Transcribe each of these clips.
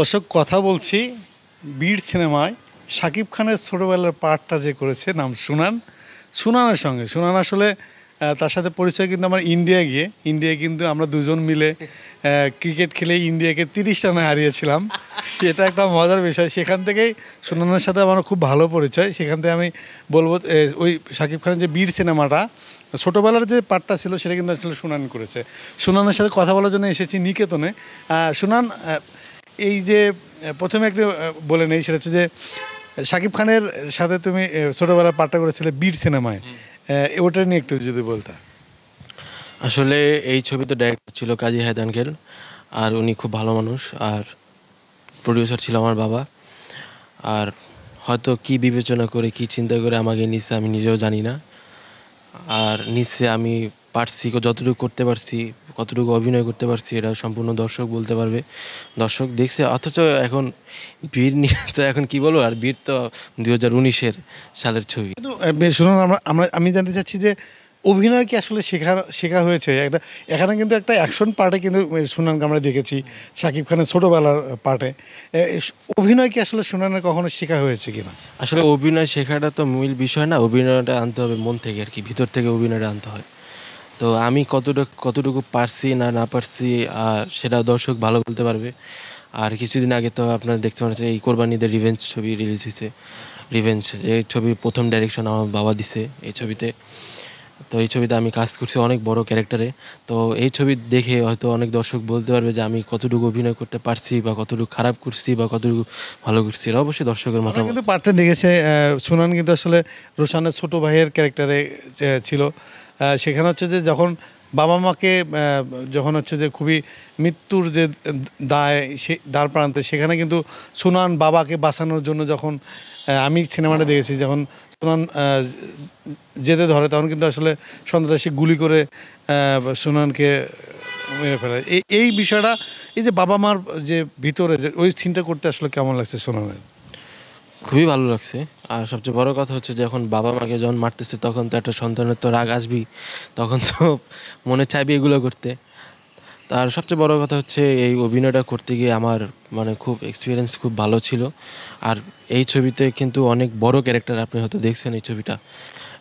দর্শক কথা বলছি বীর সিনেমায় শাকিব খানের ছোটোবেলার পার্টটা যে করেছে নাম সুনান সুনানের সঙ্গে সুনান আসলে তার সাথে পরিচয় কিন্তু আমার ইন্ডিয়া গিয়ে ইন্ডিয়া কিন্তু আমরা দুজন মিলে ক্রিকেট খেলে ইন্ডিয়াকে তিরিশ রানে হারিয়েছিলাম এটা একটা মজার বিষয় সেখান থেকেই সুনানের সাথে আমার খুব ভালো পরিচয় সেখান থেকে আমি বলবো ওই শাকিব খানের যে বীর সিনেমাটা ছোটোবেলার যে পার্টটা ছিল সেটা কিন্তু আসলে সুনান করেছে সুনানের সাথে কথা বলার জন্য এসেছি নিকেতনে সুনান এই যে প্রথমে একটু বলে নেই সেটা হচ্ছে যে শাকিব খানের সাথে তুমি ছোটোবেলার পাঠটা করেছিলে বীর সিনেমায় ওটা নিয়ে একটু যদি বলতা আসলে এই ছবি তো ডাইরেক্টর ছিল কাজী হায়দান খেল আর উনি খুব ভালো মানুষ আর প্রডিউসার ছিল আমার বাবা আর হয়তো কি বিবেচনা করে কি চিন্তা করে আমাকে নিচ্ছে আমি নিজেও জানি না আর নিচ্ছে আমি পারছি যতটুকু করতে পারছি কতটুকু অভিনয় করতে পারছি এটা সম্পূর্ণ দর্শক বলতে পারবে দর্শক দেখছে অথচ এখন বীর নিয়ে তো এখন কি বলবো আর বীর তো দুই হাজার উনিশের সালের ছবি শুনুন আমরা আমরা আমি জানতে চাচ্ছি যে অভিনয় কি আসলে শেখা শেখা হয়েছে একটা এখানে কিন্তু একটা অ্যাকশন পার্টে কিন্তু সুনানকে আমরা দেখেছি শাকিব খানের ছোটোবেলার পার্টে অভিনয় কি আসলে সুনানের কখনো শেখা হয়েছে কিনা আসলে অভিনয় শেখাটা তো মূল বিষয় না অভিনয়টা আনতে হবে মন থেকে আর কি ভিতর থেকে অভিনয়টা আনতে হয় তো আমি কতটুকু কতটুকু পারছি না না পারছি সেটা দর্শক ভালো বলতে পারবে আর কিছুদিন আগে তো আপনার দেখতে পাচ্ছেন এই কোরবানিদের রিভেঞ্জ ছবি রিলিজ হয়েছে রিভেঞ্জ যে ছবির প্রথম ডাইরেকশন আমার বাবা দিছে এই ছবিতে তো এই ছবিতে আমি কাজ করছি অনেক বড় ক্যারেক্টারে তো এই ছবি দেখে হয়তো অনেক দর্শক বলতে পারবে যে আমি কতটুকু অভিনয় করতে পারছি বা কতটুকু খারাপ করছি বা কতটুকু ভালো করছি এরা অবশ্যই দর্শকের মতো কিন্তু পার্টটা দেখেছে সুনান কিন্তু আসলে রোশানের ছোট ভাইয়ের ক্যারেক্টারে ছিল সেখানে হচ্ছে যে যখন বাবা মাকে যখন হচ্ছে যে খুবই মৃত্যুর যে দায় সে দ্বার প্রান্তে সেখানে কিন্তু সুনান বাবাকে বাঁচানোর জন্য যখন আমি সিনেমাটা দেখেছি যখন সুনান যেতে ধরে তখন কিন্তু আসলে সন্ত্রাসী গুলি করে সুনানকে মেরে ফেলে এই বিষয়টা এই যে বাবা মার যে ভিতরে ওই চিন্তা করতে আসলে কেমন লাগছে সুনানের খুবই ভালো লাগছে আর সবচেয়ে বড় কথা হচ্ছে যখন বাবা মাকে যখন মারতেছে তখন তো একটা সন্তানের তো রাগ আসবি তখন তো মনে চাইবি এগুলো করতে তার সবচেয়ে বড় কথা হচ্ছে এই অভিনয়টা করতে গিয়ে আমার মানে খুব এক্সপিরিয়েন্স খুব ভালো ছিল আর এই ছবিতে কিন্তু অনেক বড় ক্যারেক্টার আপনি হয়তো দেখছেন এই ছবিটা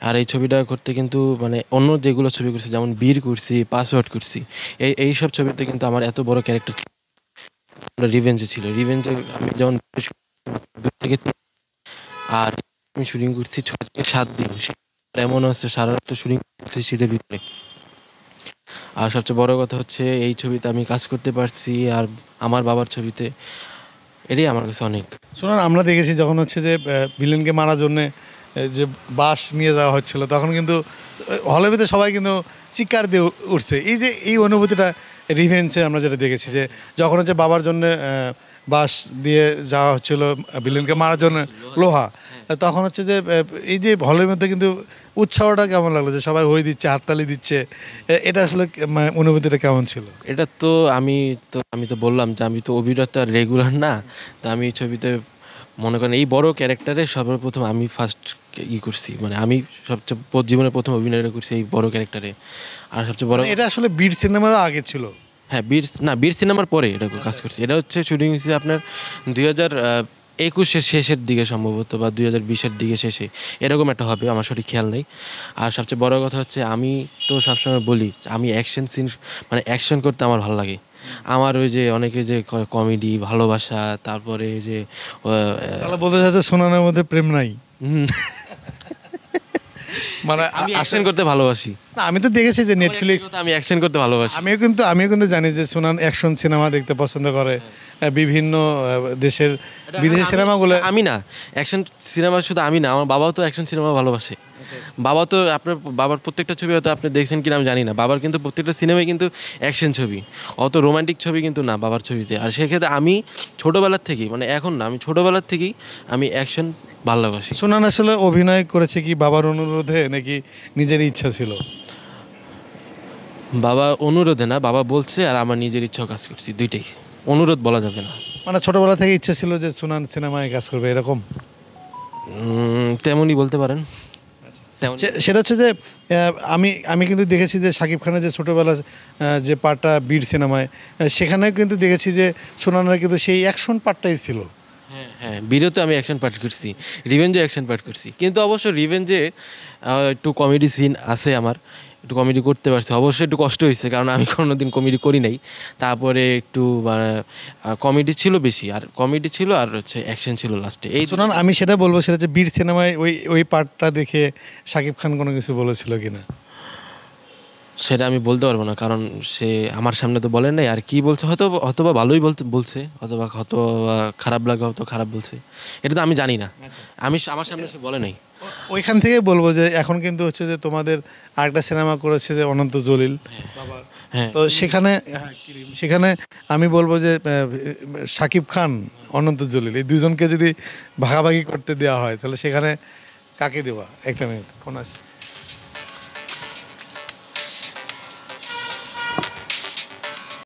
আর এই ছবিটা করতে কিন্তু মানে অন্য যেগুলো ছবি করছে যেমন বীর করছি পাসওয়ার্ড করছি এই এই সব ছবিতে কিন্তু আমার এত বড় ক্যারেক্টার রিভেঞ্জে ছিল রিভেঞ্জে আমি যেমন দু থেকে আর আমি শুটিং করছি ছয় থেকে সাত দিন এমন আছে সারা রাত শুটিং করছি শীতের ভিতরে আর সবচেয়ে বড় কথা হচ্ছে এই ছবিতে আমি কাজ করতে পারছি আর আমার বাবার ছবিতে এটাই আমার কাছে অনেক শোনান আমরা দেখেছি যখন হচ্ছে যে ভিলেনকে মারার জন্যে যে বাস নিয়ে যাওয়া হচ্ছিল তখন কিন্তু হলের ভিতরে সবাই কিন্তু চিকার দিয়ে উঠছে এই যে এই অনুভূতিটা রিভেন্সে আমরা যেটা দেখেছি যে যখন হচ্ছে বাবার জন্য বাস দিয়ে যাওয়া হচ্ছিলো বিলেনকে মারার জন্য লোহা হ্যাঁ। তখন হচ্ছে যে এই যে হলের মধ্যে কিন্তু উৎসাহটা কেমন লাগলো যে সবাই হয়ে দিচ্ছে হাততালি দিচ্ছে এটা আসলে মানে অনুভূতিটা কেমন ছিল এটা তো আমি তো আমি তো বললাম যে আমি তো অভিনেতা রেগুলার না তো আমি ছবিতে মনে করেন এই বড় ক্যারেক্টারে সর্বপ্রথম আমি ফার্স্ট ই করছি মানে আমি সবচেয়ে জীবনে প্রথম অভিনয়টা করছি এই বড় ক্যারেক্টারে আর সবচেয়ে বড় মানে এটা আসলে বীর সিনেমার আগে ছিল হ্যাঁ বীর না বীর সিনেমার পরে এটা কাজ করছি এটা হচ্ছে শুটিং হয়েছে আপনার দুই হাজার একুশের শেষের দিকে সম্ভবত বা দুই হাজার বিশের দিকে শেষে এরকম একটা হবে আমার সঠিক খেয়াল নেই আর সবচেয়ে বড় কথা হচ্ছে আমি তো সবসময় বলি আমি অ্যাকশন সিন মানে অ্যাকশন করতে আমার ভালো লাগে আমার ওই যে অনেকে যে কমেডি ভালোবাসা তারপরে যে বলতে চাচ্ছে সোনানের মধ্যে প্রেম নাই মানে অ্যাকশন করতে ভালোবাসি না আমি তো দেখেছি যে নেটফ্লিক্স আমি অ্যাকশন করতে ভালোবাসি আমিও কিন্তু আমিও কিন্তু জানি যে সুনান অ্যাকশন সিনেমা দেখতে পছন্দ করে হ্যাঁ। বিভিন্ন দেশের বিদেশি সিনেমাগুলো আমি না অ্যাকশন সিনেমা শুধু আমি না আমার বাবাও তো অ্যাকশন সিনেমা ভালোবাসে আচ্ছা, আচ্ছা। বাবা তো আপনার বাবার প্রত্যেকটা ছবি হয়তো আপনি দেখছেন কিনা আমি জানি না বাবার কিন্তু প্রত্যেকটা সিনেমায় কিন্তু অ্যাকশন ছবি অত রোমান্টিক ছবি কিন্তু না বাবার ছবিতে আর সেক্ষেত্রে আমি ছোটোবেলার থেকেই মানে এখন না আমি ছোটোবেলার থেকেই আমি অ্যাকশন ভালোবাসি সুনান আসলে অভিনয় করেছে কি বাবার অনুরোধে নাকি নিজের ইচ্ছা ছিল বাবা অনুরোধে না বাবা বলছে আর আমার নিজের ইচ্ছা কাজ করছি দুইটাই অনুরোধ বলা যাবে না মানে ছোটবেলা থেকে ইচ্ছা ছিল যে সুনান সিনেমায় কাজ করবে এরকম তেমনই বলতে পারেন সেটা হচ্ছে যে আমি আমি কিন্তু দেখেছি যে শাকিব খানের যে ছোটোবেলা যে পার্টটা বীর সিনেমায় সেখানে কিন্তু দেখেছি যে সোনানার কিন্তু সেই অ্যাকশন পার্টটাই ছিল হ্যাঁ হ্যাঁ বিরতে আমি অ্যাকশন পার্ট করছি রিভেঞ্জে অ্যাকশন পার্ট করছি কিন্তু অবশ্য রিভেঞ্জে একটু কমেডি সিন আছে আমার একটু কমেডি করতে পারছি অবশ্যই একটু কষ্ট হয়েছে কারণ আমি কোনো দিন কমেডি করি নাই তারপরে একটু কমেডি ছিল বেশি আর কমেডি ছিল আর হচ্ছে অ্যাকশন ছিল লাস্টে এই আচ্ছা, শোনান আমি সেটা বলবো সেটা হচ্ছে বীর সিনেমায় ওই ওই পার্টটা দেখে শাকিব খান কোনো কিছু বলেছিল কিনা সেটা আমি বলতে পারবো না কারণ সে আমার সামনে তো বলে নাই আর কি বলছে হয়তো হয়তোবা ভালোই বলতে বলছে অথবা হয়তো খারাপ লাগে হয়তো খারাপ বলছে এটা তো আমি জানি না আচ্ছা। আমি আমার সামনে সে বলে নাই ওইখান থেকে বলবো যে এখন কিন্তু হচ্ছে যে তোমাদের আরেকটা সিনেমা করেছে যে অনন্ত জলিল হ্যাঁ। তো সেখানে সেখানে আমি বলবো যে সাকিব খান অনন্ত জলিল এই দুজনকে যদি ভাগাভাগি করতে দেওয়া হয় তাহলে সেখানে কাকে দেওয়া একটা মিনিট ফোন আছে